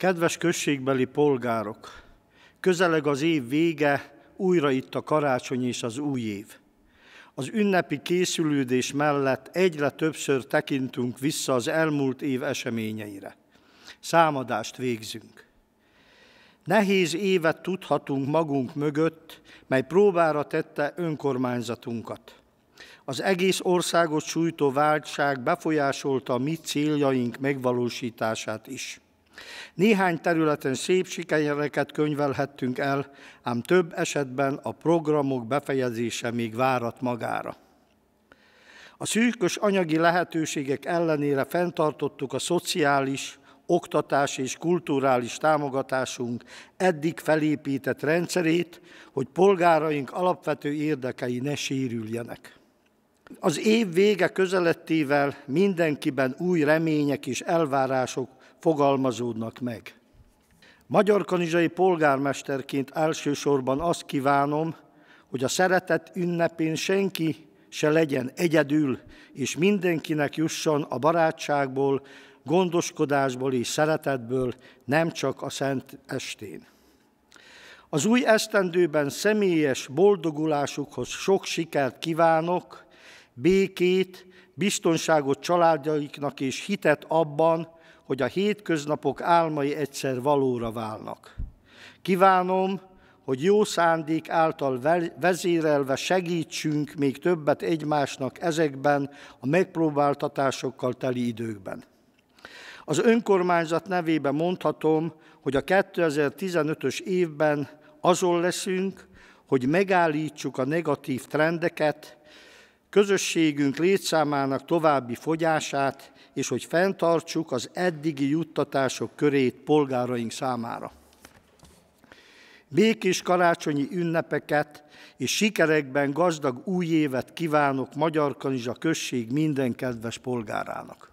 Kedves községbeli polgárok, közeleg az év vége, újra itt a karácsony és az új év. Az ünnepi készülődés mellett egyre többször tekintünk vissza az elmúlt év eseményeire. Számadást végzünk. Nehéz évet tudhatunk magunk mögött, mely próbára tette önkormányzatunkat. Az egész országot sújtó váltság befolyásolta a mi céljaink megvalósítását is. Néhány területen szép sikereket könyvelhettünk el, ám több esetben a programok befejezése még várat magára. A szűkös anyagi lehetőségek ellenére fenntartottuk a szociális, oktatási és kulturális támogatásunk eddig felépített rendszerét, hogy polgáraink alapvető érdekei ne sérüljenek. Az év vége közelettével mindenkiben új remények és elvárások fogalmazódnak meg. Magyar kanizsai polgármesterként elsősorban azt kívánom, hogy a szeretet ünnepén senki se legyen egyedül, és mindenkinek jusson a barátságból, gondoskodásból és szeretetből, nem csak a szent estén. Az új esztendőben személyes boldogulásukhoz sok sikert kívánok, békét, biztonságot családjaiknak és hitet abban, hogy a hétköznapok álmai egyszer valóra válnak. Kívánom, hogy jó szándék által vezérelve segítsünk még többet egymásnak ezekben a megpróbáltatásokkal teli időkben. Az önkormányzat nevében mondhatom, hogy a 2015-ös évben azon leszünk, hogy megállítsuk a negatív trendeket, közösségünk létszámának további fogyását, és hogy fenntartsuk az eddigi juttatások körét polgáraink számára. Békés karácsonyi ünnepeket és sikerekben gazdag új évet kívánok Magyar Kanizsa község minden kedves polgárának.